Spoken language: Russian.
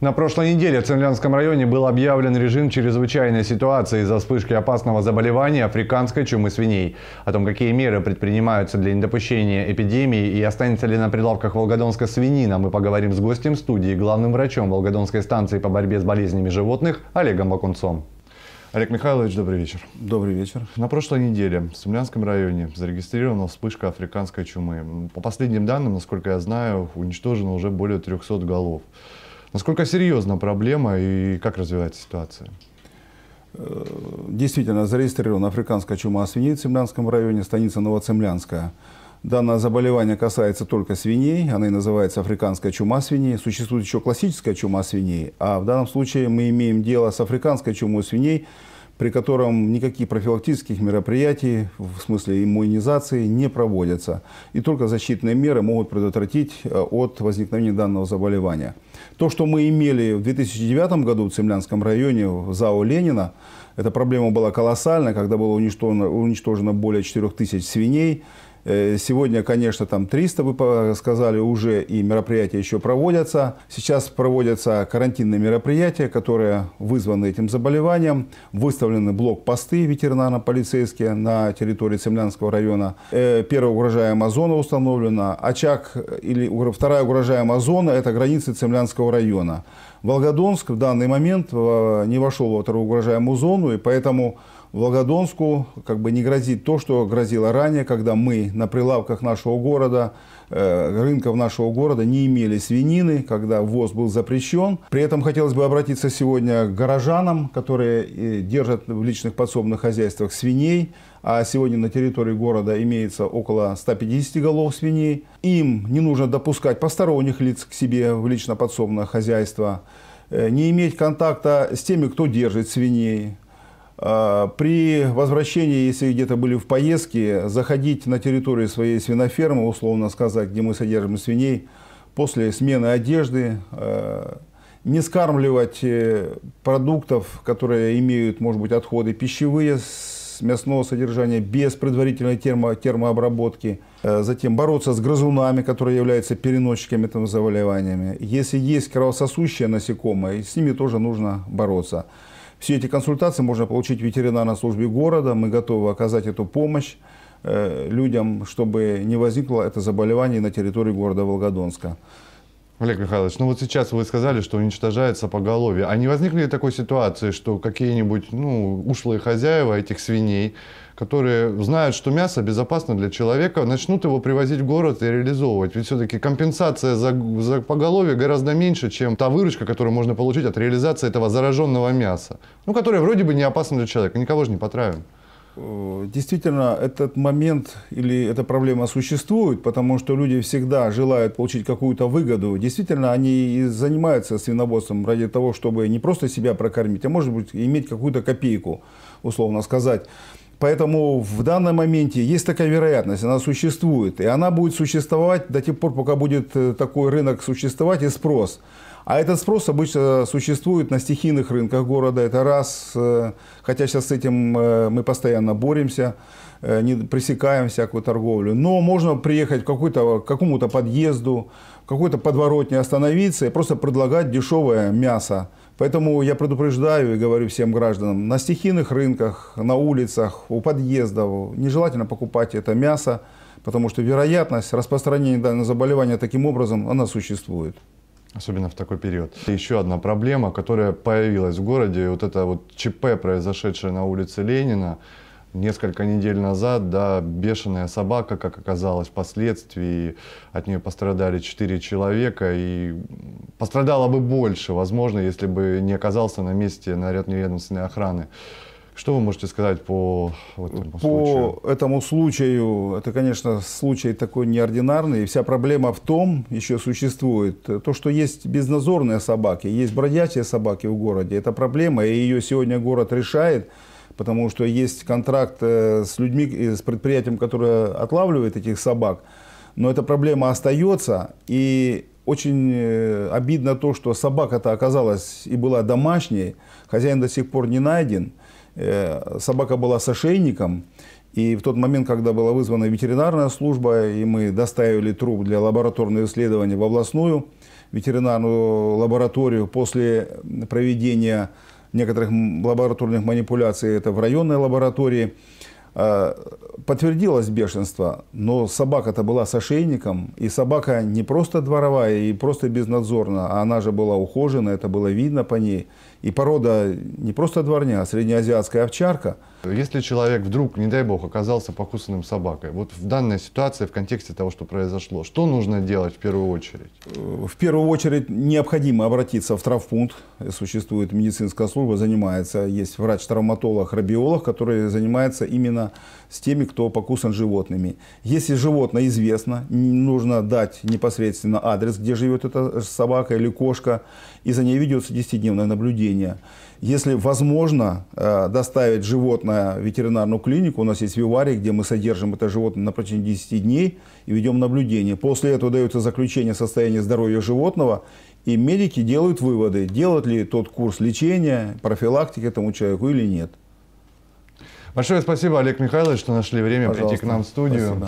На прошлой неделе в Цемлянском районе был объявлен режим чрезвычайной ситуации из-за вспышки опасного заболевания африканской чумы свиней. О том, какие меры предпринимаются для недопущения эпидемии и останется ли на прилавках Волгодонска свинина, мы поговорим с гостем студии, главным врачом Волгодонской станции по борьбе с болезнями животных Олегом Бакунцом. Олег Михайлович, добрый вечер. Добрый вечер. На прошлой неделе в Сумлянском районе зарегистрирована вспышка африканской чумы. По последним данным, насколько я знаю, уничтожено уже более 300 голов. Насколько серьезна проблема и как развивается ситуация? Э, действительно, зарегистрирована африканская чума свиней в Цемлянском районе, станица Новоцемлянская. Данное заболевание касается только свиней, она и называется африканская чума свиней. Существует еще классическая чума свиней, а в данном случае мы имеем дело с африканской чумой свиней, при котором никаких профилактических мероприятий в смысле иммунизации не проводятся. И только защитные меры могут предотвратить э, от возникновения данного заболевания. То, что мы имели в 2009 году в Цемлянском районе в ЗАО «Ленина», эта проблема была колоссальна, когда было уничтожено, уничтожено более 4000 свиней, Э, сегодня, конечно, там 300, вы сказали, уже и мероприятия еще проводятся. Сейчас проводятся карантинные мероприятия, которые вызваны этим заболеванием. Выставлены блокпосты ветеринарно-полицейские на территории Цемлянского района. Э, первая угрожаемая зона установлена. Очаг э, или вторая угрожаемая зона – это границы Цемлянского района. Волгодонск в данный момент не вошел в вторую угрожаемую зону, и поэтому Волгодонску как бы не грозит то, что грозило ранее, когда мы на прилавках нашего города, э, рынков нашего города не имели свинины, когда ввоз был запрещен. При этом хотелось бы обратиться сегодня к горожанам, которые э, держат в личных подсобных хозяйствах свиней, а сегодня на территории города имеется около 150 голов свиней. Им не нужно допускать посторонних лиц к себе в лично подсобное хозяйство, э, не иметь контакта с теми, кто держит свиней, а, при возвращении, если где-то были в поездке, заходить на территорию своей свинофермы, условно сказать, где мы содержим свиней, после смены одежды, а, не скармливать э, продуктов, которые имеют, может быть, отходы пищевые с мясного содержания без предварительной термо термообработки, э, затем бороться с грызунами, которые являются переносчиками этого заболевания, Если есть кровососущие насекомые, с ними тоже нужно бороться. Все эти консультации можно получить в ветеринарной службе города. Мы готовы оказать эту помощь э, людям, чтобы не возникло это заболевание на территории города Волгодонска. Олег Михайлович, ну вот сейчас вы сказали, что уничтожается поголовье. А не возникли ли такой ситуации, что какие-нибудь ну, ушлые хозяева этих свиней, которые знают, что мясо безопасно для человека, начнут его привозить в город и реализовывать? Ведь все-таки компенсация за, за поголовье гораздо меньше, чем та выручка, которую можно получить от реализации этого зараженного мяса, ну, которое вроде бы не опасно для человека, никого же не потравим. Э, действительно, этот момент или эта проблема существует, потому что люди всегда желают получить какую-то выгоду. Действительно, они и занимаются свиноводством ради того, чтобы не просто себя прокормить, а может быть иметь какую-то копейку, условно сказать. Поэтому в данном моменте есть такая вероятность, она существует. И она будет существовать до тех пор, пока будет э, такой рынок существовать и спрос. А этот спрос обычно существует на стихийных рынках города. Это раз, э, хотя сейчас с этим э, мы постоянно боремся, не пресекаем всякую торговлю. Но можно приехать к, к какому-то подъезду, какой-то подворотне остановиться и просто предлагать дешевое мясо Поэтому я предупреждаю и говорю всем гражданам, на стихийных рынках, на улицах, у подъездов нежелательно покупать это мясо, потому что вероятность распространения данного заболевания таким образом, она существует. Особенно в такой период. Еще одна проблема, которая появилась в городе, вот это вот ЧП, произошедшее на улице Ленина, несколько недель назад, да, бешеная собака, как оказалось впоследствии, от нее пострадали четыре человека, и пострадало бы больше, возможно, если бы не оказался на месте наряд неведомственной охраны. Что вы можете сказать по этому по случаю? По этому случаю, это, конечно, случай такой неординарный. вся проблема в том, еще существует, то, что есть безназорные собаки, есть бродячие собаки в городе. Это проблема, и ее сегодня город решает, потому что есть контракт э, с людьми, с предприятием, которое отлавливает этих собак. Но эта проблема остается, и очень э, обидно то, что собака-то оказалась и была домашней, хозяин до сих пор не найден. Э, собака была с ошейником, и в тот момент, когда была вызвана ветеринарная служба, и мы доставили труп для лабораторного исследования в областную ветеринарную лабораторию, после проведения некоторых лабораторных манипуляций, это в районной лаборатории, а, подтвердилось бешенство, но собака-то была с ошейником, и собака не просто дворовая и просто безнадзорная, а она же была ухожена, это было видно по ней. И порода не просто дворня, а среднеазиатская овчарка. Если человек вдруг, не дай бог, оказался покусанным собакой, вот в данной ситуации, в контексте того, что произошло, что нужно делать в первую очередь? В первую очередь необходимо обратиться в травмпункт. Существует медицинская служба, занимается, есть врач-травматолог, рабиолог, который занимается именно с теми, кто кто покусан животными. Если животное известно, нужно дать непосредственно адрес, где живет эта собака или кошка, и за ней ведется 10-дневное наблюдение. Если возможно э, доставить животное в ветеринарную клинику, у нас есть виварий, где мы содержим это животное на протяжении 10 дней и ведем наблюдение. После этого дается заключение состояния здоровья животного, и медики делают выводы, делает ли тот курс лечения, профилактики этому человеку или нет. Большое спасибо, Олег Михайлович, что нашли время Пожалуйста. прийти к нам в студию. Спасибо.